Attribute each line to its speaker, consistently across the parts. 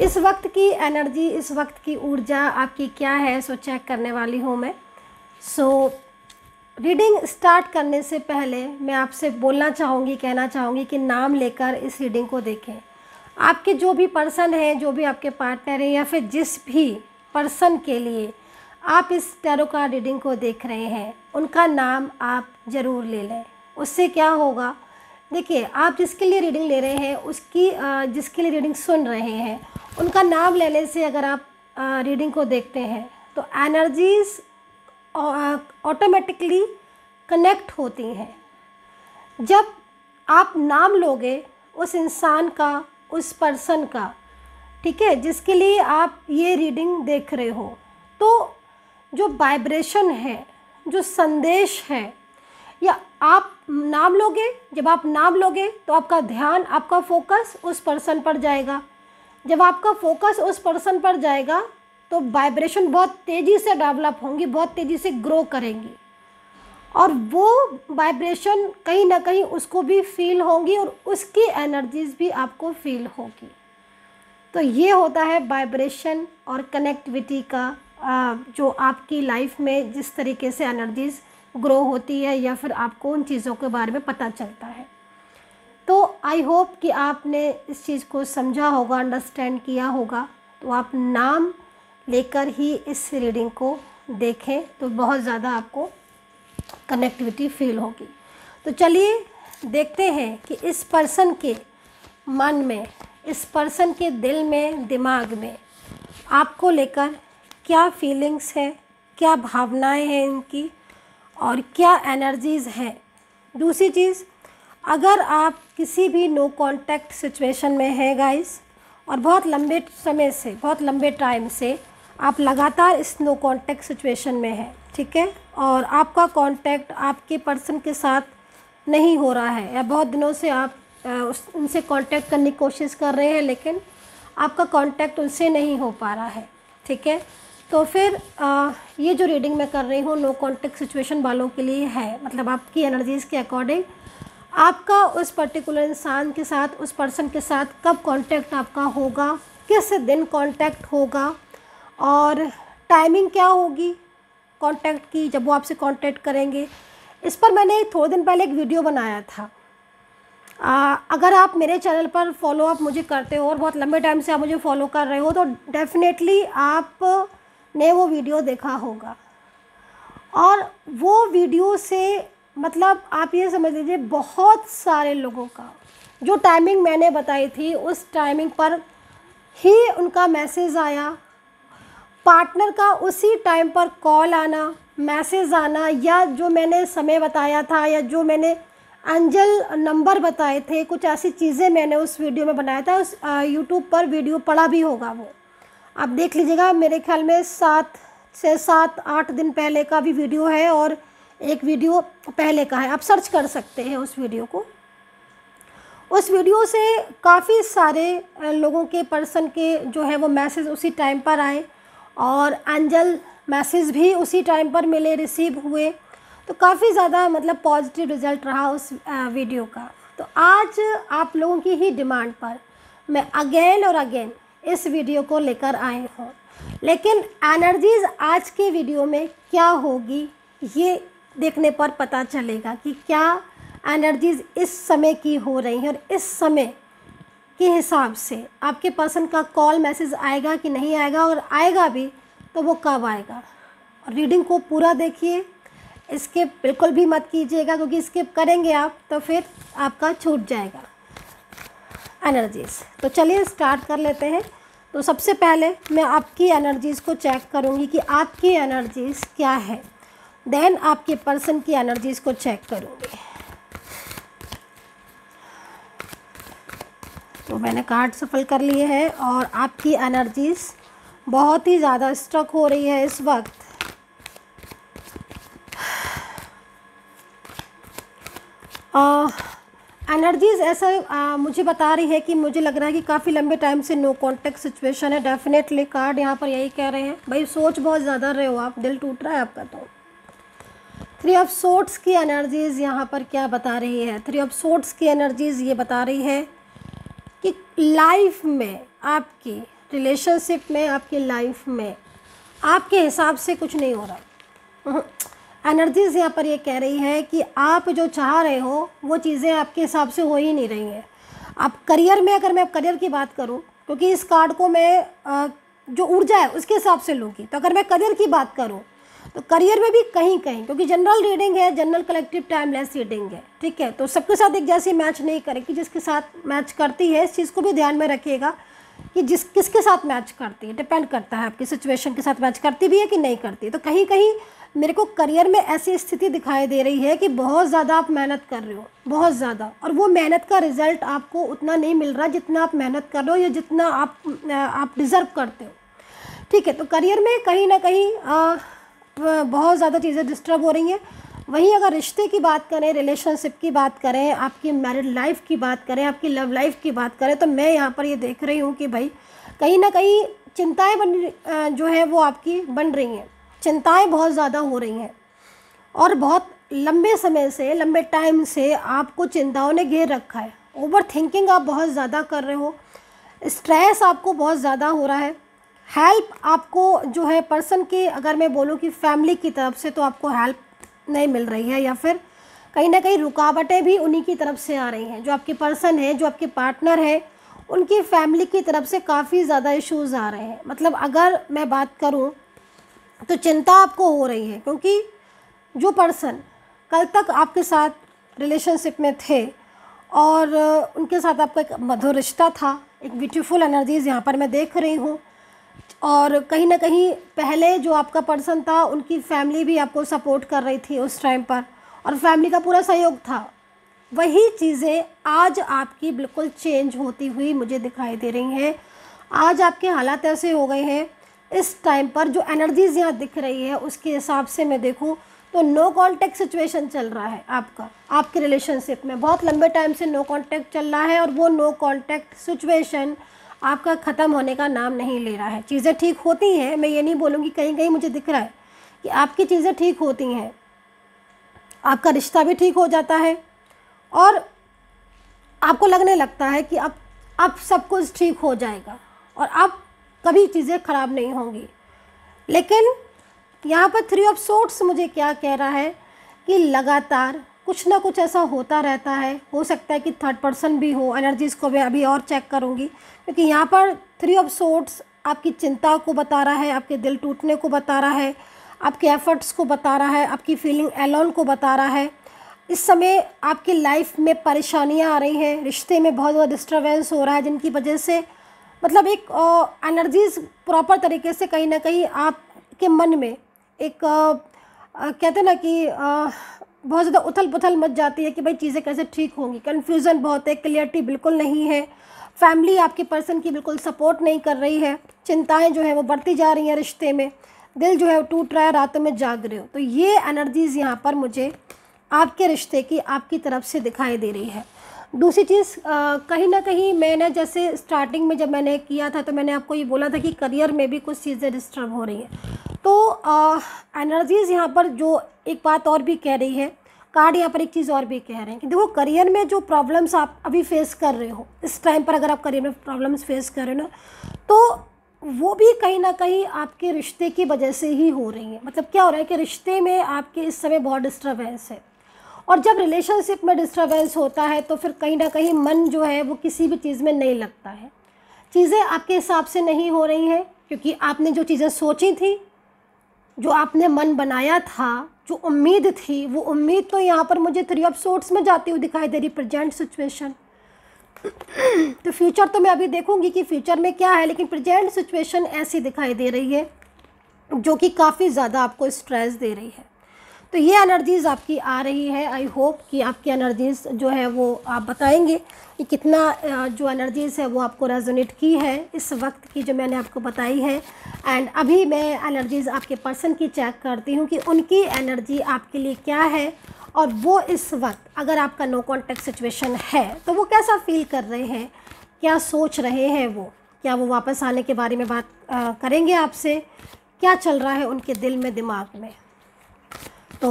Speaker 1: इस वक्त की एनर्जी इस वक्त की ऊर्जा आपकी क्या है सो चेक करने वाली हूँ मैं सो so, रीडिंग स्टार्ट करने से पहले मैं आपसे बोलना चाहूँगी कहना चाहूँगी कि नाम लेकर इस रीडिंग को देखें आपके जो भी पर्सन हैं जो भी आपके पार्टनर हैं या फिर जिस भी पर्सन के लिए आप इस टैरो का रीडिंग को देख रहे हैं उनका नाम आप ज़रूर ले लें उससे क्या होगा देखिए आप जिसके लिए रीडिंग ले रहे हैं उसकी जिसके लिए रीडिंग सुन रहे हैं उनका नाम लेने से अगर आप रीडिंग को देखते हैं तो एनर्जीज ऑटोमेटिकली कनेक्ट होती हैं जब आप नाम लोगे उस इंसान का उस पर्सन का ठीक है जिसके लिए आप ये रीडिंग देख रहे हो तो जो वाइब्रेशन है जो संदेश है या आप नाम लोगे जब आप नाम लोगे तो आपका ध्यान आपका फोकस उस पर्सन पर जाएगा जब आपका फोकस उस पर्सन पर जाएगा तो वाइब्रेशन बहुत तेज़ी से डेवलप होंगी बहुत तेज़ी से ग्रो करेंगी और वो वाइब्रेशन कहीं ना कहीं उसको भी फील होंगी और उसकी एनर्जीज भी आपको फील होगी तो ये होता है वाइब्रेशन और कनेक्टिविटी का जो आपकी लाइफ में जिस तरीके से एनर्जीज़ ग्रो होती है या फिर आपको उन चीज़ों के बारे में पता चलता है तो आई होप कि आपने इस चीज़ को समझा होगा अंडरस्टैंड किया होगा तो आप नाम लेकर ही इस रीडिंग को देखें तो बहुत ज़्यादा आपको कनेक्टिविटी फील होगी तो चलिए देखते हैं कि इस पर्सन के मन में इस पर्सन के दिल में दिमाग में आपको लेकर क्या फीलिंग्स हैं क्या भावनाएं हैं इनकी और क्या एनर्जीज़ हैं दूसरी चीज़ अगर आप किसी भी नो कांटेक्ट सिचुएशन में हैं गाइस और बहुत लंबे समय से बहुत लंबे टाइम से आप लगातार इस नो कांटेक्ट सिचुएशन में हैं ठीक है और आपका कांटेक्ट आपके पर्सन के साथ नहीं हो रहा है या बहुत दिनों से आप उस उनसे कांटेक्ट करने की कोशिश कर रहे हैं लेकिन आपका कांटेक्ट उनसे नहीं हो पा रहा है ठीक है तो फिर आ, ये जो रीडिंग मैं कर रही हूँ नो कॉन्टेक्ट सिचुएशन वालों के लिए है मतलब आपकी एनर्जीज़ के अकॉर्डिंग आपका उस पर्टिकुलर इंसान के साथ उस पर्सन के साथ कब कॉन्टैक्ट आपका होगा किस दिन कॉन्टैक्ट होगा और टाइमिंग क्या होगी कॉन्टैक्ट की जब वो आपसे कॉन्टैक्ट करेंगे इस पर मैंने थोड़े दिन पहले एक वीडियो बनाया था आ, अगर आप मेरे चैनल पर फॉलो अप मुझे करते हो और बहुत लंबे टाइम से आप मुझे फॉलो कर रहे हो तो डेफ़िनेटली आप ने वो वीडियो देखा होगा और वो वीडियो से मतलब आप ये समझ लीजिए बहुत सारे लोगों का जो टाइमिंग मैंने बताई थी उस टाइमिंग पर ही उनका मैसेज आया पार्टनर का उसी टाइम पर कॉल आना मैसेज आना या जो मैंने समय बताया था या जो मैंने अंजल नंबर बताए थे कुछ ऐसी चीज़ें मैंने उस वीडियो में बनाया था उस यूट्यूब पर वीडियो पढ़ा भी होगा वो आप देख लीजिएगा मेरे ख्याल में सात से सात आठ दिन पहले का भी वीडियो है और एक वीडियो पहले का है आप सर्च कर सकते हैं उस वीडियो को उस वीडियो से काफ़ी सारे लोगों के पर्सन के जो है वो मैसेज उसी टाइम पर आए और एंजल मैसेज भी उसी टाइम पर मिले रिसीव हुए तो काफ़ी ज़्यादा मतलब पॉजिटिव रिजल्ट रहा उस वीडियो का तो आज आप लोगों की ही डिमांड पर मैं अगेन और अगेन इस वीडियो को लेकर आए हों लेकिन एनर्जीज आज के वीडियो में क्या होगी ये देखने पर पता चलेगा कि क्या एनर्जीज इस समय की हो रही हैं और इस समय के हिसाब से आपके पर्सन का कॉल मैसेज आएगा कि नहीं आएगा और आएगा भी तो वो कब आएगा और रीडिंग को पूरा देखिए स्किप बिल्कुल भी मत कीजिएगा क्योंकि स्किप करेंगे आप तो फिर आपका छूट जाएगा एनर्जीज़ तो चलिए स्टार्ट कर लेते हैं तो सबसे पहले मैं आपकी एनर्जीज़ को चेक करूँगी कि आपकी एनर्जीज़ क्या है देन आपके पर्सन की एनर्जीज़ को चेक करूँगी तो मैंने कार्ड सफल कर लिए हैं और आपकी एनर्जीज़ बहुत ही ज़्यादा स्ट्रक हो रही है इस वक्त आ, एनर्जीज़ ऐसा आ, मुझे बता रही है कि मुझे लग रहा है कि काफ़ी लंबे टाइम से नो कॉन्टेक्ट सिचुएशन है डेफिनेटली कार्ड यहाँ पर यही कह रहे हैं भाई सोच बहुत ज़्यादा रहे हो आप दिल टूट रहा है आपका तो थ्री ऑफ सोट्स की एनर्जीज़ यहाँ पर क्या बता रही है थ्री ऑफ सोट्स की एनर्जीज़ ये बता रही है कि लाइफ में आपकी रिलेशनशिप में आपकी लाइफ में आपके हिसाब से कुछ नहीं हो रहा हम्म। एनर्जीज यहाँ पर ये कह रही है कि आप जो चाह रहे हो वो चीज़ें आपके हिसाब से हो ही नहीं रही हैं आप करियर में अगर मैं करियर की बात करूँ क्योंकि इस कार्ड को मैं जो ऊर्जा है उसके हिसाब से लूँगी तो अगर मैं करियर की बात करूँ तो करियर में भी कहीं कहीं क्योंकि जनरल रीडिंग है जनरल कलेक्टिव टाइमलेस रीडिंग है ठीक है तो सबके साथ एक जैसी मैच नहीं करेगी जिसके साथ मैच करती है इस चीज़ को भी ध्यान में रखिएगा कि जिस किसके साथ मैच करती है डिपेंड करता है आपकी सिचुएशन के साथ मैच करती भी है कि नहीं करती तो कहीं कहीं मेरे को करियर में ऐसी स्थिति दिखाई दे रही है कि बहुत ज़्यादा आप मेहनत कर रहे हो बहुत ज़्यादा और वो मेहनत का रिज़ल्ट आपको उतना नहीं मिल रहा जितना आप मेहनत कर रहे हो या जितना आप आप डिज़र्व करते हो ठीक है तो करियर में कहीं ना कहीं आ, बहुत ज़्यादा चीज़ें डिस्टर्ब हो रही हैं वहीं अगर रिश्ते की बात करें रिलेशनशिप की बात करें आपकी मैरिड लाइफ की बात करें आपकी लव लाइफ की बात करें तो मैं यहाँ पर ये देख रही हूँ कि भाई कहीं ना कहीं चिंताएं बन जो है वो आपकी बन रही हैं चिंताएं बहुत ज़्यादा हो रही हैं और बहुत लंबे समय से लंबे टाइम से आपको चिंताओं ने घेर रखा है ओवर थिंकिंग आप बहुत ज़्यादा कर रहे हो स्ट्रेस आपको बहुत ज़्यादा हो रहा है हेल्प आपको जो है पर्सन की अगर मैं बोलूँ कि फैमिली की तरफ से तो आपको हेल्प नहीं मिल रही है या फिर कहीं ना कहीं रुकावटें भी उन्हीं की तरफ से आ रही हैं जो आपके पर्सन हैं जो आपके पार्टनर हैं उनकी फैमिली की तरफ से काफ़ी ज़्यादा इश्यूज़ आ रहे हैं मतलब अगर मैं बात करूँ तो चिंता आपको हो रही है क्योंकि जो पर्सन कल तक आपके साथ रिलेशनशिप में थे और उनके साथ आपका एक मधुर रिश्ता था एक ब्यूटीफुल एनर्जीज यहाँ पर मैं देख रही हूँ और कहीं ना कहीं पहले जो आपका पर्सन था उनकी फैमिली भी आपको सपोर्ट कर रही थी उस टाइम पर और फैमिली का पूरा सहयोग था वही चीज़ें आज आपकी बिल्कुल चेंज होती हुई मुझे दिखाई दे रही हैं आज आपके हालात ऐसे हो गए हैं इस टाइम पर जो एनर्जीज यहाँ दिख रही है उसके हिसाब से मैं देखूँ तो नो कॉन्टैक्ट सिचुएशन चल रहा है आपका आपके रिलेशनशिप में बहुत लंबे टाइम से नो कॉन्टैक्ट चल रहा है और वो नो कॉन्टैक्ट सिचुएशन आपका ख़त्म होने का नाम नहीं ले रहा है चीज़ें ठीक होती हैं मैं ये नहीं बोलूँगी कहीं कहीं मुझे दिख रहा है कि आपकी चीज़ें ठीक होती हैं आपका रिश्ता भी ठीक हो जाता है और आपको लगने लगता है कि अब अब सब कुछ ठीक हो जाएगा और अब कभी चीज़ें खराब नहीं होंगी लेकिन यहाँ पर थ्री ऑफ सोट्स मुझे क्या कह रहा है कि लगातार कुछ ना कुछ ऐसा होता रहता है हो सकता है कि थर्ड पर्सन भी हो एनर्जीज़ को मैं अभी और चेक करूँगी क्योंकि यहाँ पर थ्री ऑफ सोट्स आपकी चिंता को बता रहा है आपके दिल टूटने को बता रहा है आपके एफर्ट्स को बता रहा है आपकी फीलिंग एलोन को बता रहा है इस समय आपकी लाइफ में परेशानियाँ आ रही हैं रिश्ते में बहुत ज़्यादा डिस्टर्बेंस हो रहा है जिनकी वजह से मतलब एक एनर्जीज प्रॉपर तरीके से कहीं ना कहीं आपके मन में एक आ, कहते ना कि आ, बहुत ज़्यादा उथल पुथल मच जाती है कि भाई चीज़ें कैसे ठीक होंगी कन्फ्यूज़न बहुत है क्लियरिटी बिल्कुल नहीं है फैमिली आपके पर्सन की बिल्कुल सपोर्ट नहीं कर रही है चिंताएं जो है वो बढ़ती जा रही हैं रिश्ते में दिल जो है टूट रहा है रातों में जाग रहे हो तो ये एनर्जीज़ यहाँ पर मुझे आपके रिश्ते की आपकी तरफ से दिखाई दे रही है दूसरी चीज़ कहीं ना कहीं मैंने जैसे स्टार्टिंग में जब मैंने किया था तो मैंने आपको ये बोला था कि करियर में भी कुछ चीज़ें डिस्टर्ब हो रही हैं तो एनर्जीज़ यहाँ पर जो एक बात और भी कह रही है कार्ड यहाँ पर एक चीज़ और भी कह रहे हैं कि देखो करियर में जो प्रॉब्लम्स आप अभी फेस कर रहे हो इस टाइम पर अगर आप करियर में प्रॉब्लम्स फेस कर रहे हो ना तो वो भी कहीं ना कहीं आपके रिश्ते की वजह से ही हो रही है मतलब क्या हो रहा है कि रिश्ते में आपके इस समय बहुत डिस्टर्बेंस है और जब रिलेशनशिप में डिस्टर्बेंस होता है तो फिर कहीं ना कहीं मन जो है वो किसी भी चीज़ में नहीं लगता है चीज़ें आपके हिसाब से नहीं हो रही हैं क्योंकि आपने जो चीज़ें सोची थी जो आपने मन बनाया था जो उम्मीद थी वो उम्मीद तो यहाँ पर मुझे थ्री ऑफ सोर्ट्स में जाती हुई दिखाई दे रही प्रजेंट सिचुएशन तो फ्यूचर तो मैं अभी देखूंगी कि फ्यूचर में क्या है लेकिन प्रजेंट सिचुएशन ऐसी दिखाई दे रही है जो कि काफ़ी ज़्यादा आपको स्ट्रेस दे रही है तो ये एनर्जीज़ आपकी आ रही है आई होप कि आपकी एनर्जीज़ जो है वो आप बताएंगे कि कितना जो एनर्जीज़ है वो आपको रेजोनेट की है इस वक्त की जो मैंने आपको बताई है एंड अभी मैं एनर्जीज़ आपके पर्सन की चेक करती हूँ कि उनकी एनर्जी आपके लिए क्या है और वो इस वक्त अगर आपका नो कॉन्टेक्ट सिचुएशन है तो वो कैसा फील कर रहे हैं क्या सोच रहे हैं वो क्या वो वापस आने के बारे में बात आ, करेंगे आपसे क्या चल रहा है उनके दिल में दिमाग में तो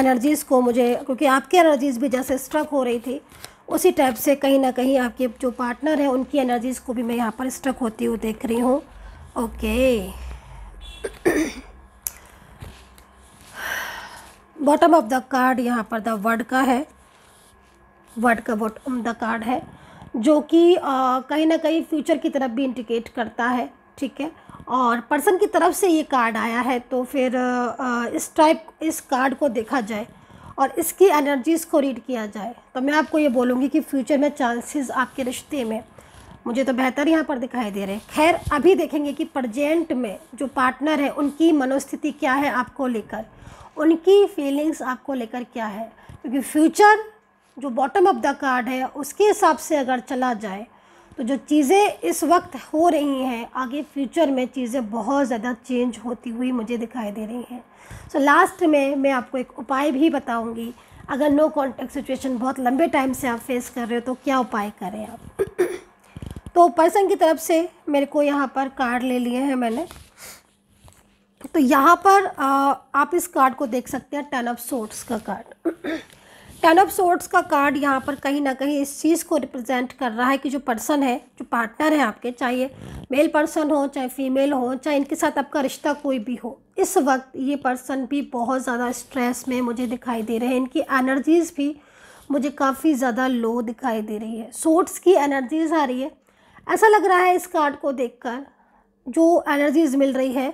Speaker 1: એનર્જીસ કો مجھے کیونکہ આપકે એનર્જીસ بھی ジャ સ્ટ સ્ટક થઈ રહી હતી ઉસી ટાઈપ સે કહી ન કહી આપકે જો પાર્ટનર હે ઉનકી એનર્જીસ કો ભી મેં યહાં પર સ્ટક હોતી હુ દેખ રહી હું okay bottom of the card યહાં પર ધ વર્ડ કા હે વર્ડ કા બોટમ ધ કાર્ડ હે જો કી કહી ન કહી ફ્યુચર કી તરફ ભી ઇન્ડિકેટ કરતા હે ઠીક હે और पर्सन की तरफ से ये कार्ड आया है तो फिर इस टाइप इस कार्ड को देखा जाए और इसकी एनर्जीज़ को रीड किया जाए तो मैं आपको ये बोलूँगी कि फ्यूचर में चांसेस आपके रिश्ते में मुझे तो बेहतर यहाँ पर दिखाई दे रहे हैं खैर अभी देखेंगे कि प्रजेंट में जो पार्टनर है उनकी मनोस्थिति क्या है आपको लेकर उनकी फीलिंग्स आपको लेकर क्या है क्योंकि फ्यूचर जो बॉटम ऑफ द कार्ड है उसके हिसाब से अगर चला जाए तो जो चीज़ें इस वक्त हो रही हैं आगे फ्यूचर में चीज़ें बहुत ज़्यादा चेंज होती हुई मुझे दिखाई दे रही हैं सो so, लास्ट में मैं आपको एक उपाय भी बताऊंगी अगर नो कॉन्टैक्ट सिचुएशन बहुत लंबे टाइम से आप फेस कर रहे हो तो क्या उपाय करें आप तो पर्सन की तरफ से मेरे को यहाँ पर कार्ड ले लिए हैं मैंने तो यहाँ पर आ, आप इस कार्ड को देख सकते हैं टन ऑफ सोर्ट्स का कार्ड टेन ऑफ सोर्ट्स का कार्ड यहाँ पर कहीं ना कहीं इस चीज़ को रिप्रेजेंट कर रहा है कि जो पर्सन है जो पार्टनर है आपके चाहे मेल पर्सन हो चाहे फीमेल हो चाहे इनके साथ आपका रिश्ता कोई भी हो इस वक्त ये पर्सन भी बहुत ज़्यादा स्ट्रेस में मुझे दिखाई दे रहे हैं इनकी एनर्जीज़ भी मुझे काफ़ी ज़्यादा लो दिखाई दे रही है सोर्ट्स की एनर्जीज़ आ रही है ऐसा लग रहा है इस कार्ड को देखकर जो एनर्जीज़ मिल रही है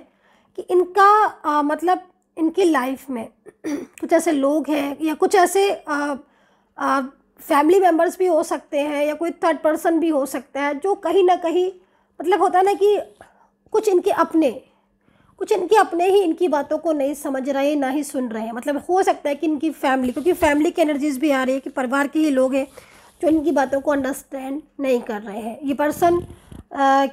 Speaker 1: कि इनका आ, मतलब इनकी लाइफ में कुछ ऐसे लोग हैं या कुछ ऐसे फैमिली मेम्बर्स भी हो सकते हैं या कोई थर्ड पर्सन भी हो सकता है जो कहीं ना कहीं मतलब होता है ना कि कुछ इनके अपने कुछ इनके अपने ही इनकी बातों को नहीं समझ रहे ना ही सुन रहे हैं मतलब हो सकता है कि इनकी फैमिली क्योंकि फैमिली की एनर्जीज भी आ रही है कि परिवार के ही लोग हैं जो इनकी बातों को अंडरस्टैंड नहीं कर रहे हैं ये पर्सन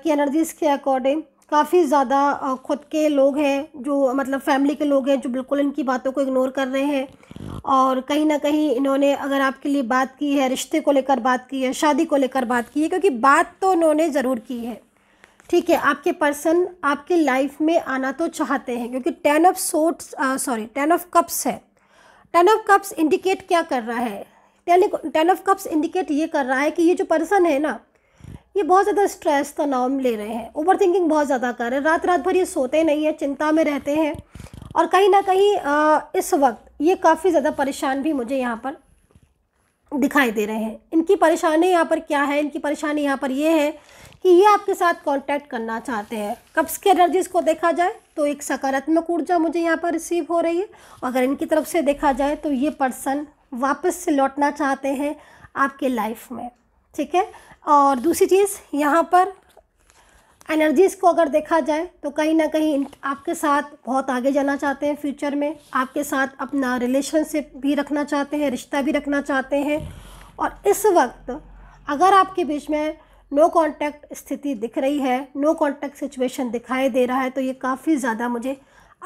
Speaker 1: की एनर्जीज के अकॉर्डिंग काफ़ी ज़्यादा ख़ुद के लोग हैं जो मतलब फैमिली के लोग हैं जो बिल्कुल इनकी बातों को इग्नोर कर रहे हैं और कहीं ना कहीं इन्होंने अगर आपके लिए बात की है रिश्ते को लेकर बात की है शादी को लेकर बात की है क्योंकि बात तो उन्होंने ज़रूर की है ठीक है आपके पर्सन आपकी लाइफ में आना तो चाहते हैं क्योंकि ten of swords sorry ten of cups है टेन ऑफ कप्स इंडिकेट क्या कर रहा है टेन ऑफ कप्स इंडिकेट ये कर रहा है कि ये जो पर्सन है ना ये बहुत ज़्यादा स्ट्रेस तनाव ले रहे हैं ओवर थिंकिंग बहुत ज़्यादा कर रहे हैं रात रात भर ये सोते नहीं हैं चिंता में रहते हैं और कहीं ना कहीं इस वक्त ये काफ़ी ज़्यादा परेशान भी मुझे यहाँ पर दिखाई दे रहे हैं इनकी परेशानी यहाँ पर क्या है इनकी परेशानी यहाँ पर ये है कि ये आपके साथ कांटेक्ट करना चाहते हैं कब्स के एनर्जीज को देखा जाए तो एक सकारात्मक ऊर्जा मुझे यहाँ पर रिसीव हो रही है अगर इनकी तरफ से देखा जाए तो ये पर्सन वापस से लौटना चाहते हैं आपके लाइफ में ठीक है और दूसरी चीज़ यहाँ पर एनर्जीज़ को अगर देखा जाए तो कहीं ना कहीं आपके साथ बहुत आगे जाना चाहते हैं फ्यूचर में आपके साथ अपना रिलेशनशिप भी रखना चाहते हैं रिश्ता भी रखना चाहते हैं और इस वक्त अगर आपके बीच में नो कांटेक्ट स्थिति दिख रही है नो कांटेक्ट सिचुएशन दिखाई दे रहा है तो ये काफ़ी ज़्यादा मुझे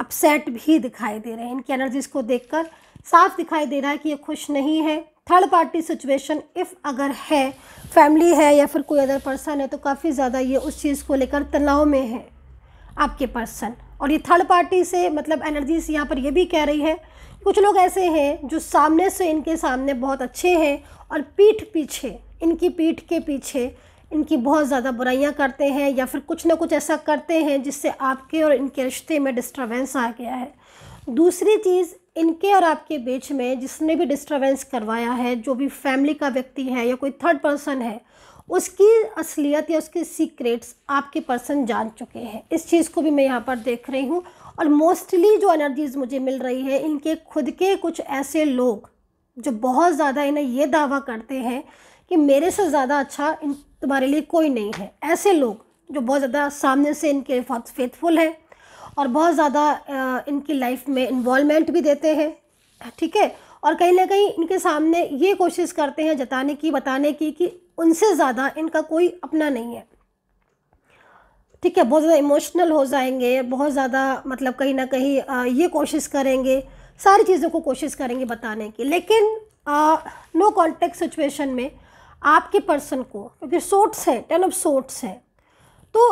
Speaker 1: अपसेट भी दिखाई दे रहे हैं इनकी एनर्जीज़ को देखकर साफ दिखाई दे रहा है कि ये खुश नहीं है थर्ड पार्टी सिचुएशन इफ़ अगर है फैमिली है या फिर कोई अदर पर्सन है तो काफ़ी ज़्यादा ये उस चीज़ को लेकर तनाव में है आपके पर्सन और ये थर्ड पार्टी से मतलब एनर्जीज यहाँ पर ये भी कह रही है कुछ लोग ऐसे हैं जो सामने से इनके सामने बहुत अच्छे हैं और पीठ पीछे इनकी पीठ के पीछे इनकी बहुत ज़्यादा बुराइयाँ करते हैं या फिर कुछ ना कुछ ऐसा करते हैं जिससे आपके और इनके रिश्ते में डिस्टर्बेंस आ गया है दूसरी चीज़ इनके और आपके बीच में जिसने भी डिस्टर्बेंस करवाया है जो भी फैमिली का व्यक्ति है या कोई थर्ड पर्सन है उसकी असलियत या उसके सीक्रेट्स आपके पर्सन जान चुके हैं इस चीज़ को भी मैं यहाँ पर देख रही हूँ और मोस्टली जो एनर्जीज़ मुझे मिल रही है इनके खुद के कुछ ऐसे लोग जो बहुत ज़्यादा इन्हें ये दावा करते हैं कि मेरे से ज़्यादा अच्छा इन तुम्हारे लिए कोई नहीं है ऐसे लोग जो बहुत ज़्यादा सामने से इनके फेथफुल हैं और बहुत ज़्यादा इनकी लाइफ में इन्वॉलमेंट भी देते हैं ठीक है और कहीं ना कहीं इनके सामने ये कोशिश करते हैं जताने की बताने की कि उनसे ज़्यादा इनका कोई अपना नहीं है ठीक है बहुत ज़्यादा इमोशनल हो जाएंगे बहुत ज़्यादा मतलब कहीं ना कहीं ये कोशिश करेंगे सारी चीज़ों को कोशिश करेंगे बताने की लेकिन नो कॉन्टेक्ट सिचुएशन में आपके पर्सन को क्योंकि सोट्स हैं टेन ऑफ सोट्स हैं तो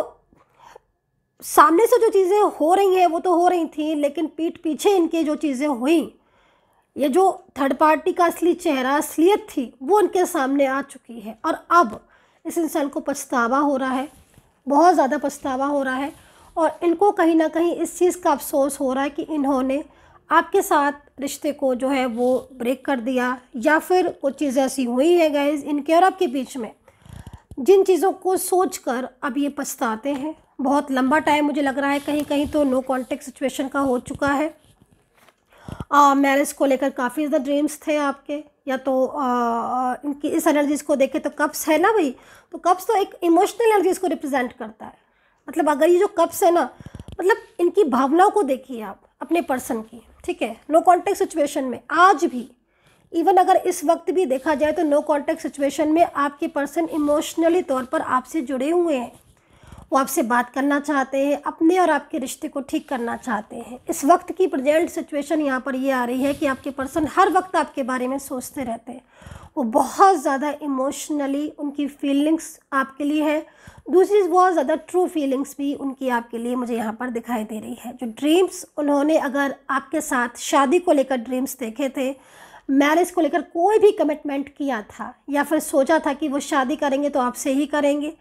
Speaker 1: सामने से जो चीज़ें हो रही हैं वो तो हो रही थी लेकिन पीठ पीछे इनके जो चीज़ें हुई ये जो थर्ड पार्टी का असली चेहरा असलियत थी वो इनके सामने आ चुकी है और अब इस इंसान को पछतावा हो रहा है बहुत ज़्यादा पछतावा हो रहा है और इनको कहीं ना कहीं इस चीज़ का अफसोस हो रहा है कि इन्होंने आपके साथ रिश्ते को जो है वो ब्रेक कर दिया या फिर कुछ चीज़ें ऐसी हुई हैं गैज इनके और आपके बीच में जिन चीज़ों को सोच कर अब ये पछताते हैं बहुत लंबा टाइम मुझे लग रहा है कहीं कहीं तो नो कॉन्टेक्ट सिचुएशन का हो चुका है मैरिज को लेकर काफ़ी ज़्यादा ड्रीम्स थे आपके या तो आ, इनकी इस एनर्जीज को देखें तो कप्स है ना भाई तो कप्स तो एक इमोशनल एनर्जीज को रिप्रेजेंट करता है मतलब अगर ये जो कप्स है ना मतलब इनकी भावनाओं को देखिए आप अपने पर्सन की ठीक है नो कॉन्टेक्ट सिचुएशन में आज भी इवन अगर इस वक्त भी देखा जाए तो नो कॉन्टेक्ट सिचुएशन में आपके पर्सन इमोशनली तौर पर आपसे जुड़े हुए हैं वो आपसे बात करना चाहते हैं अपने और आपके रिश्ते को ठीक करना चाहते हैं इस वक्त की प्रजेंट सिचुएशन यहाँ पर ये आ रही है कि आपके पर्सन हर वक्त आपके बारे में सोचते रहते हैं वो बहुत ज़्यादा इमोशनली उनकी फीलिंग्स आपके लिए है दूसरी बहुत ज़्यादा ट्रू फीलिंग्स भी उनकी आपके लिए मुझे यहाँ पर दिखाई दे रही है जो ड्रीम्स उन्होंने अगर आपके साथ शादी को लेकर ड्रीम्स देखे थे मैरिज को लेकर कोई भी कमिटमेंट किया था या फिर सोचा था कि वो शादी करेंगे तो आपसे ही करेंगे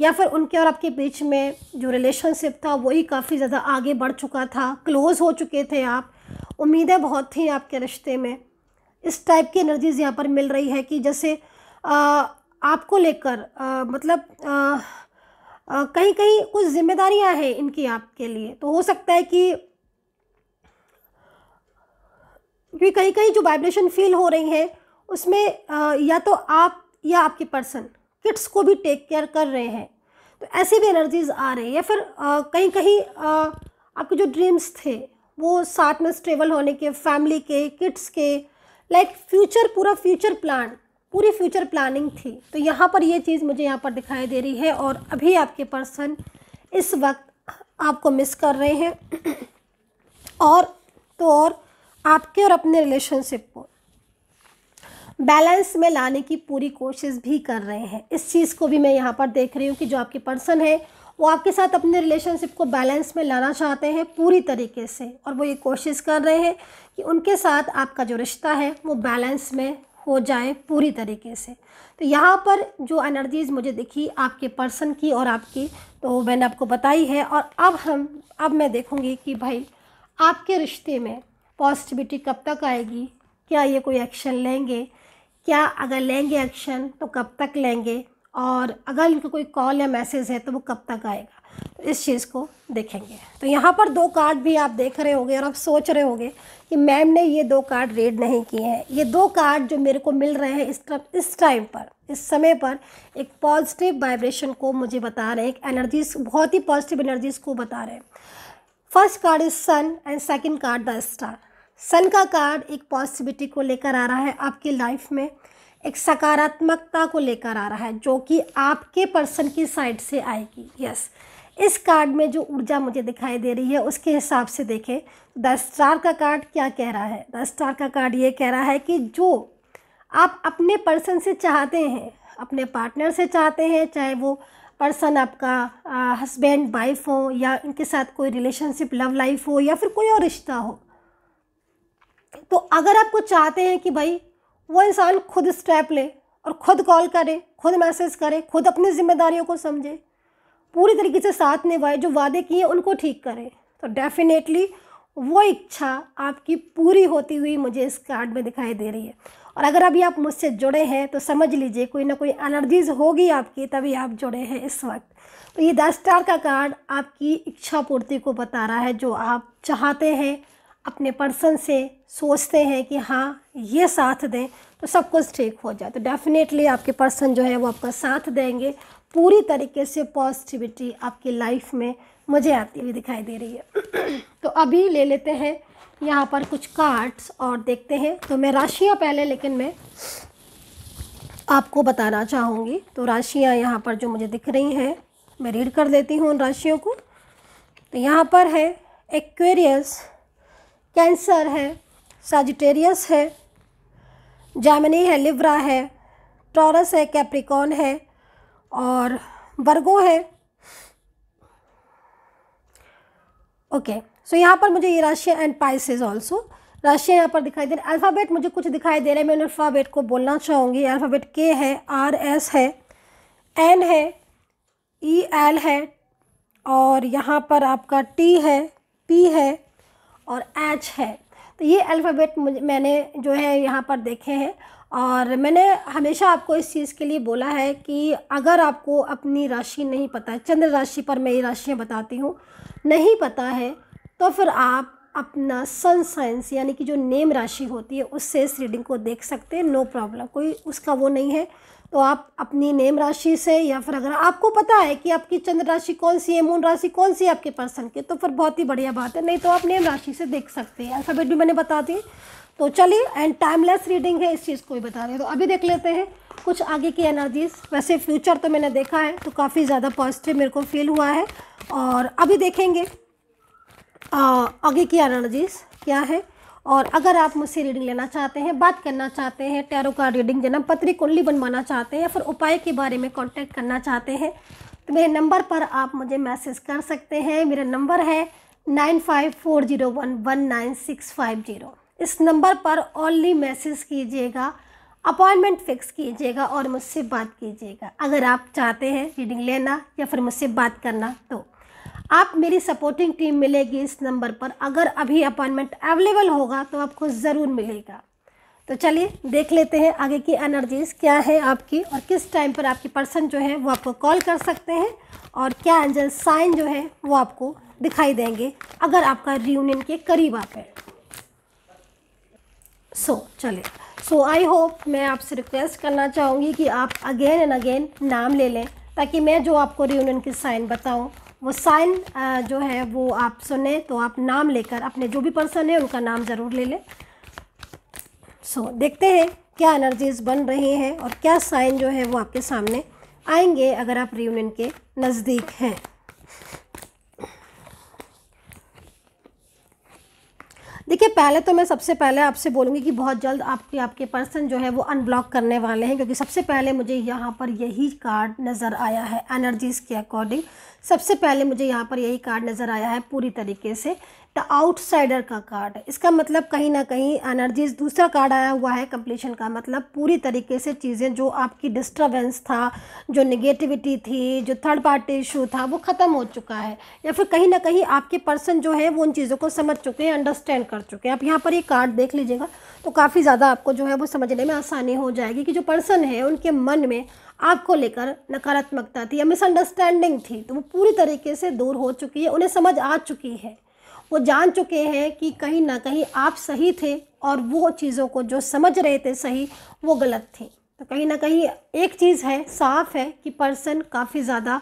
Speaker 1: या फिर उनके और आपके बीच में जो रिलेशनशिप था वही काफ़ी ज़्यादा आगे बढ़ चुका था क्लोज़ हो चुके थे आप उम्मीदें बहुत थी आपके रिश्ते में इस टाइप की एनर्जीज यहाँ पर मिल रही है कि जैसे आ, आपको लेकर मतलब आ, आ, कहीं कहीं कुछ जिम्मेदारियां हैं इनकी आपके लिए तो हो सकता है कि क्योंकि कहीं कहीं जो वाइब्रेशन फील हो रही है उसमें या तो आप या आपके पर्सन किड्स को भी टेक केयर कर रहे हैं तो ऐसी भी एनर्जीज आ रही है फिर आ, कहीं कहीं आ, आपके जो ड्रीम्स थे वो साथ में स्टेबल होने के फैमिली के किड्स के लाइक फ्यूचर पूरा फ्यूचर प्लान पूरी फ्यूचर प्लानिंग थी तो यहाँ पर ये चीज़ मुझे यहाँ पर दिखाई दे रही है और अभी आपके पर्सन इस वक्त आपको मिस कर रहे हैं और तो और आपके और अपने रिलेशनशिप को बैलेंस में लाने की पूरी कोशिश भी कर रहे हैं इस चीज़ को भी मैं यहाँ पर देख रही हूँ कि जो आपके पर्सन है वो आपके साथ अपने रिलेशनशिप को बैलेंस में लाना चाहते हैं पूरी तरीके से और वो ये कोशिश कर रहे हैं कि उनके साथ आपका जो रिश्ता है वो बैलेंस में हो जाए पूरी तरीके से तो यहाँ पर जो एनर्जीज़ मुझे दिखी आपके पर्सन की और आपकी तो मैंने आपको बताई है और अब हम अब मैं देखूँगी कि भाई आपके रिश्ते में पॉजिटिविटी कब तक आएगी क्या ये कोई एक्शन लेंगे क्या अगर लेंगे एक्शन तो कब तक लेंगे और अगर इनका कोई कॉल या मैसेज है तो वो कब तक आएगा तो इस चीज़ को देखेंगे तो यहाँ पर दो कार्ड भी आप देख रहे होंगे और आप सोच रहे होंगे कि मैम ने ये दो कार्ड रीड नहीं किए हैं ये दो कार्ड जो मेरे को मिल रहे हैं इस तरफ इस टाइम पर इस समय पर एक पॉजिटिव वाइब्रेशन को मुझे बता रहे हैं एक एनर्जीज बहुत ही पॉजिटिव एनर्जीज को बता रहे हैं first card is sun and second card the star sun का कार्ड एक पॉजिटिविटी को लेकर आ रहा है आपकी लाइफ में एक सकारात्मकता को लेकर आ रहा है जो कि आपके पर्सन की साइड से आएगी यस इस कार्ड में जो ऊर्जा मुझे दिखाई दे रही है उसके हिसाब से देखें द स्टार का कार्ड क्या कह रहा है द स्टार का कार्ड ये कह रहा है कि जो आप अपने पर्सन से चाहते हैं अपने पार्टनर से चाहते हैं चाहे वो पर्सन आपका हस्बैंड वाइफ हो या इनके साथ कोई रिलेशनशिप लव लाइफ हो या फिर कोई और रिश्ता हो तो अगर आपको चाहते हैं कि भाई वो इंसान खुद स्टेप ले और खुद कॉल करे खुद मैसेज करे खुद अपनी जिम्मेदारियों को समझे पूरी तरीके से साथ निभाए जो वादे किए उनको ठीक करे तो डेफिनेटली वो इच्छा आपकी पूरी होती हुई मुझे इस कार्ड में दिखाई दे रही है और अगर अभी आप मुझसे जुड़े हैं तो समझ लीजिए कोई ना कोई एनर्जीज होगी आपकी तभी आप जुड़े हैं इस वक्त तो ये दस स्टार का कार्ड आपकी इच्छा पूर्ति को बता रहा है जो आप चाहते हैं अपने पर्सन से सोचते हैं कि हाँ ये साथ दें तो सब कुछ ठीक हो जाए तो डेफिनेटली आपके पर्सन जो है वो आपका साथ देंगे पूरी तरीके से पॉजिटिविटी आपकी लाइफ में मुझे आती हुई दिखाई दे रही है तो अभी ले लेते हैं यहाँ पर कुछ कार्ड्स और देखते हैं तो मैं राशियाँ पहले लेकिन मैं आपको बताना चाहूँगी तो राशियाँ यहाँ पर जो मुझे दिख रही हैं मैं रीड कर देती हूँ उन राशियों को तो यहाँ पर है एक्वेरियस कैंसर है सजिटेरियस है जैमिनी है लिब्रा है टॉरस है कैप्रिकॉन है और वर्गो है ओके सो यहाँ पर मुझे ये राशियाँ एंड पाइस ऑल्सो राशियाँ यहाँ पर दिखाई दे रही अल्फ़ाबेट मुझे कुछ दिखाई दे रहे हैं मैं उन अल्फ़ाबेट को बोलना चाहूँगी अल्फ़ाबेट के है आर एस है एन है ई e, एल है और यहाँ पर आपका टी है पी है और एच है तो ये अल्फ़ाबेट मुझे मैंने जो है यहाँ पर देखे हैं और मैंने हमेशा आपको इस चीज़ के लिए बोला है कि अगर आपको अपनी राशि नहीं पता है चंद्र राशि पर मैं ये राशियाँ बताती हूँ नहीं पता है तो फिर आप अपना सन साइंस यानी कि जो नेम राशि होती है उससे इस रीडिंग को देख सकते हैं नो प्रॉब्लम कोई उसका वो नहीं है तो आप अपनी नेम राशि से या फिर अगर आपको पता है कि आपकी चंद्र राशि कौन सी है मून राशि कौन सी है आपके पर्सन की तो फिर बहुत ही बढ़िया बात है नहीं तो आप नेम राशि से देख सकते हैं ऐसा भी मैंने बता दी तो चलिए एंड टाइमलेस रीडिंग है इस चीज़ को भी बता रहे हैं तो अभी देख लेते हैं कुछ आगे की एनर्जीज वैसे फ्यूचर तो मैंने देखा है तो काफ़ी ज़्यादा पॉजिटिव मेरे को फील हुआ है और अभी देखेंगे आगे की एनर्जीज क्या है और अगर आप मुझसे रीडिंग लेना चाहते हैं बात करना चाहते हैं टैरो का रीडिंग जन्म पत्री कुंडली बनवाना चाहते हैं या फिर उपाय के बारे में कॉन्टैक्ट करना चाहते हैं तो मेरे नंबर पर आप मुझे मैसेज कर सकते हैं मेरा नंबर है nine five four zero one one nine six five zero इस नंबर पर ओनली मैसेज कीजिएगा अपॉइंटमेंट फिक्स कीजिएगा और मुझसे बात कीजिएगा अगर आप चाहते हैं रीडिंग लेना या फिर मुझसे बात करना तो आप मेरी सपोर्टिंग टीम मिलेगी इस नंबर पर अगर अभी अपॉइंटमेंट अवेलेबल होगा तो आपको ज़रूर मिलेगा तो चलिए देख लेते हैं आगे की एनर्जीज क्या है आपकी और किस टाइम पर आपकी पर्सन जो है वो आपको कॉल कर सकते हैं और क्या एंजल साइन जो है वो आपको दिखाई देंगे अगर आपका रियूनियन के करीब आप है सो so, चलिए सो आई होप मैं आपसे रिक्वेस्ट करना चाहूँगी कि आप अगेन एंड अगेन नाम ले लें ताकि मैं जो आपको रियूनियन की साइन बताऊँ वो साइन जो है वो आप सुने तो आप नाम लेकर अपने जो भी पर्सन है उनका नाम ज़रूर ले लें सो so, देखते हैं क्या एनर्जीज बन रही हैं और क्या साइन जो है वो आपके सामने आएंगे अगर आप रियूनियन के नज़दीक हैं देखिए पहले तो मैं सबसे पहले आपसे बोलूँगी कि बहुत जल्द आपके आपके पर्सन जो है वो अनब्लॉक करने वाले हैं क्योंकि सबसे पहले मुझे यहाँ पर यही कार्ड नज़र आया है एनर्जीज़ के अकॉर्डिंग सबसे पहले मुझे यहाँ पर यही कार्ड नज़र आया है पूरी तरीके से द आउटसाइडर का कार्ड इसका मतलब कहीं ना कहीं एनर्जीज दूसरा कार्ड आया हुआ है कंप्लीशन का मतलब पूरी तरीके से चीज़ें जो आपकी डिस्टर्बेंस था जो निगेटिविटी थी जो थर्ड पार्टी इशू था वो ख़त्म हो चुका है या फिर कहीं ना कहीं आपके पर्सन जो है वो उन चीज़ों को समझ चुके हैं अंडरस्टैंड कर चुके हैं आप यहाँ पर ये कार्ड देख लीजिएगा तो काफ़ी ज़्यादा आपको जो है वो समझने में आसानी हो जाएगी कि जो पर्सन है उनके मन में आपको लेकर नकारात्मकता थी या मिसअंडरस्टैंडिंग थी तो वो पूरी तरीके से दूर हो चुकी है उन्हें समझ आ चुकी है वो जान चुके हैं कि कहीं ना कहीं आप सही थे और वो चीज़ों को जो समझ रहे थे सही वो गलत थी तो कहीं ना कहीं एक चीज़ है साफ है कि पर्सन काफ़ी ज़्यादा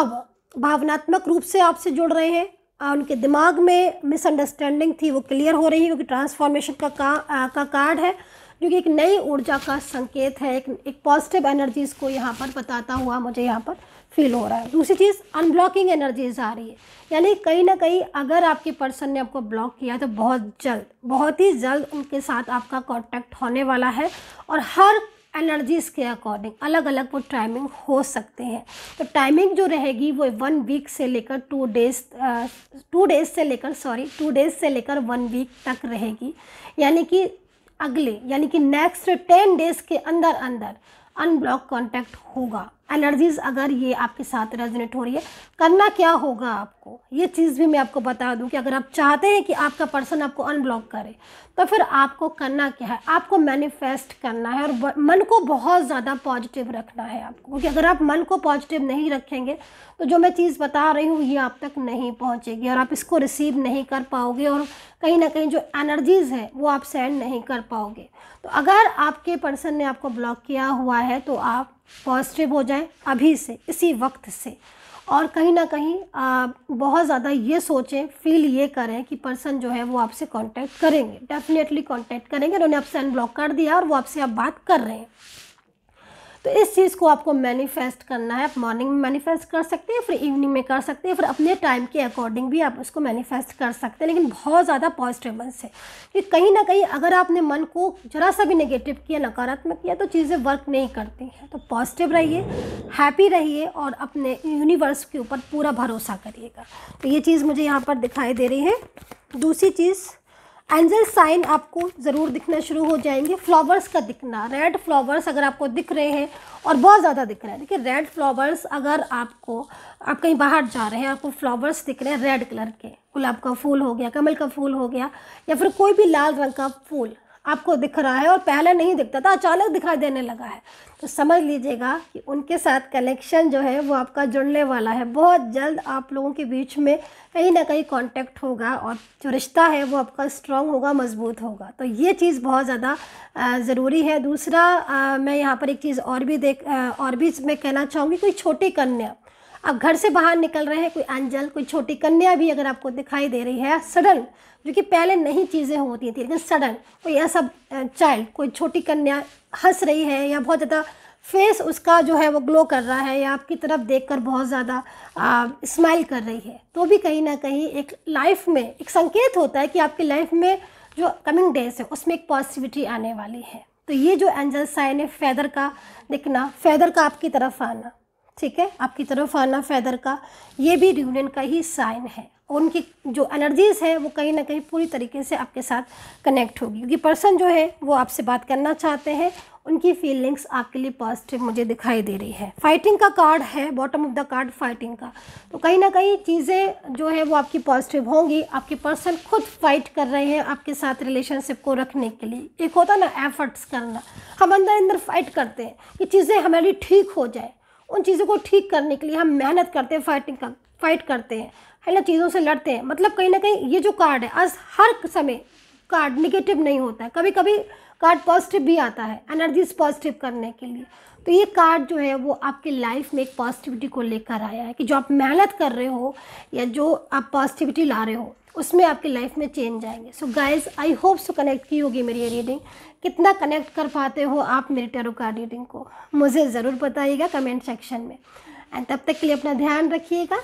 Speaker 1: अब भावनात्मक रूप से आपसे जुड़ रहे हैं उनके दिमाग में मिसअंडरस्टैंडिंग थी वो क्लियर हो रही है क्योंकि ट्रांसफॉर्मेशन का का, का कार्ड है जो कि एक नई ऊर्जा का संकेत है एक एक पॉजिटिव एनर्जीज़ को यहाँ पर बताता हुआ मुझे यहाँ पर फील हो रहा है दूसरी चीज़ अनब्लॉकिंग एनर्जीज आ रही है यानी कहीं ना कहीं अगर आपके पर्सन ने आपको ब्लॉक किया तो बहुत जल्द बहुत ही जल्द उनके साथ आपका कॉन्टैक्ट होने वाला है और हर एनर्जीज़ के अकॉर्डिंग अलग अलग वो टाइमिंग हो सकते हैं तो टाइमिंग जो रहेगी वो वन वीक से लेकर टू डेज टू डेज से लेकर सॉरी टू डेज से लेकर वन वीक तक रहेगी यानी कि अगले यानी कि नेक्स्ट टेन डेज़ के अंदर अंदर अनब्लॉक कॉन्टैक्ट होगा एनर्जीज़ अगर ये आपके साथ रेजोनेट हो रही है करना क्या होगा आपको ये चीज़ भी मैं आपको बता दूं कि अगर आप चाहते हैं कि आपका पर्सन आपको अनब्लॉक करे तो फिर आपको करना क्या है आपको मैनिफेस्ट करना है और मन को बहुत ज़्यादा पॉजिटिव रखना है आपको क्योंकि अगर आप मन को पॉजिटिव नहीं रखेंगे तो जो मैं चीज़ बता रही हूँ ये आप तक नहीं पहुँचेगी और आप इसको रिसीव नहीं कर पाओगे और कहीं ना कहीं जो एनर्जीज़ है वो आप सेंड नहीं कर पाओगे तो अगर आपके पर्सन ने आपको ब्लॉक किया हुआ है तो आप पॉजिटिव हो जाए अभी से इसी वक्त से और कहीं ना कहीं आ, बहुत ज़्यादा ये सोचें फील ये करें कि पर्सन जो है वो आपसे कांटेक्ट करेंगे डेफिनेटली कांटेक्ट करेंगे उन्होंने आपसे अनब्लॉक कर दिया और वो आपसे आप बात कर रहे हैं तो इस चीज़ को आपको मैनिफेस्ट करना है आप मॉर्निंग में मैनिफेस्ट कर सकते हैं फिर इवनिंग में कर सकते हैं फिर अपने टाइम के अकॉर्डिंग भी आप उसको मैनिफेस्ट कर सकते हैं लेकिन बहुत ज़्यादा पॉजिटिव मन से कि कहीं ना कहीं अगर आपने मन को जरा सा भी नेगेटिव किया नकारात्मक किया तो चीज़ें वर्क नहीं करती हैं तो पॉजिटिव रहिए हैप्पी रहिए और अपने यूनिवर्स के ऊपर पूरा भरोसा करिएगा तो ये चीज़ मुझे यहाँ पर दिखाई दे रही है दूसरी चीज़ एंजल साइन आपको ज़रूर दिखना शुरू हो जाएंगे फ्लावर्स का दिखना रेड फ्लावर्स अगर आपको दिख रहे हैं और बहुत ज़्यादा दिख रहे हैं देखिए रेड फ्लावर्स अगर आपको आप कहीं बाहर जा रहे हैं आपको फ्लावर्स दिख रहे हैं रेड कलर के गुलाब का फूल हो गया कमल का फूल हो गया या फिर कोई भी लाल रंग का फूल आपको दिख रहा है और पहले नहीं दिखता था अचानक दिखाई देने लगा है तो समझ लीजिएगा कि उनके साथ कनेक्शन जो है वो आपका जुड़ने वाला है बहुत जल्द आप लोगों के बीच में कहीं ना कहीं कांटेक्ट होगा और जो रिश्ता है वो आपका स्ट्रांग होगा मजबूत होगा तो ये चीज़ बहुत ज़्यादा ज़रूरी है दूसरा आ, मैं यहाँ पर एक चीज़ और भी देख आ, और भी मैं कहना चाहूँगी कोई छोटी कन्या आप घर से बाहर निकल रहे हैं कोई एंजल कोई छोटी कन्या भी अगर आपको दिखाई दे रही है सडन जो कि पहले नहीं चीज़ें होती थी लेकिन सडन कोई ऐसा चाइल्ड कोई छोटी कन्या हंस रही है या बहुत ज़्यादा फेस उसका जो है वो ग्लो कर रहा है या आपकी तरफ कर बहुत ज़्यादा स्माइल कर रही है तो भी कहीं ना कहीं एक लाइफ में एक संकेत होता है कि आपकी लाइफ में जो कमिंग डेज है उसमें एक पॉजिटिविटी आने वाली है तो ये जो एंजल साइन है फैदर का दिखना फैदर का आपकी तरफ आना ठीक है आपकी तरफ आना फैदर का ये भी ड्यूनियन का ही साइन है उनकी जो एनर्जीज़ है वो कहीं ना कहीं पूरी तरीके से आपके साथ कनेक्ट होगी क्योंकि पर्सन जो है वो आपसे बात करना चाहते हैं उनकी फीलिंग्स आपके लिए पॉजिटिव मुझे दिखाई दे रही है फाइटिंग का कार्ड है bottom of the card fighting का तो कहीं ना कहीं चीज़ें जो है वो आपकी पॉजिटिव होंगी आपके पर्सन खुद फाइट कर रहे हैं आपके साथ रिलेशनशिप को रखने के लिए एक होता ना एफर्ट्स करना हम अंदर अंदर फाइट करते हैं कि चीज़ें हमारी ठीक हो जाए उन चीज़ों को ठीक करने के लिए हम मेहनत करते हैं फाइटिंग कर, फाइट करते हैं है ना चीज़ों से लड़ते हैं मतलब कहीं ना कहीं ये जो कार्ड है आज हर समय कार्ड निगेटिव नहीं होता है कभी कभी कार्ड पॉजिटिव भी आता है एनर्जीज पॉजिटिव करने के लिए तो ये कार्ड जो है वो आपके लाइफ में एक पॉजिटिविटी को लेकर आया है कि जो आप मेहनत कर रहे हो या जो आप पॉजिटिविटी ला रहे हो उसमें आपकी लाइफ में चेंज आएंगे so guys I hope so connect की होगी मेरी ये रीडिंग कितना कनेक्ट कर पाते हो आप मेरी टेरो कार्ड रीडिंग को मुझे ज़रूर बताइएगा कमेंट सेक्शन में एंड तब तक के लिए अपना ध्यान रखिएगा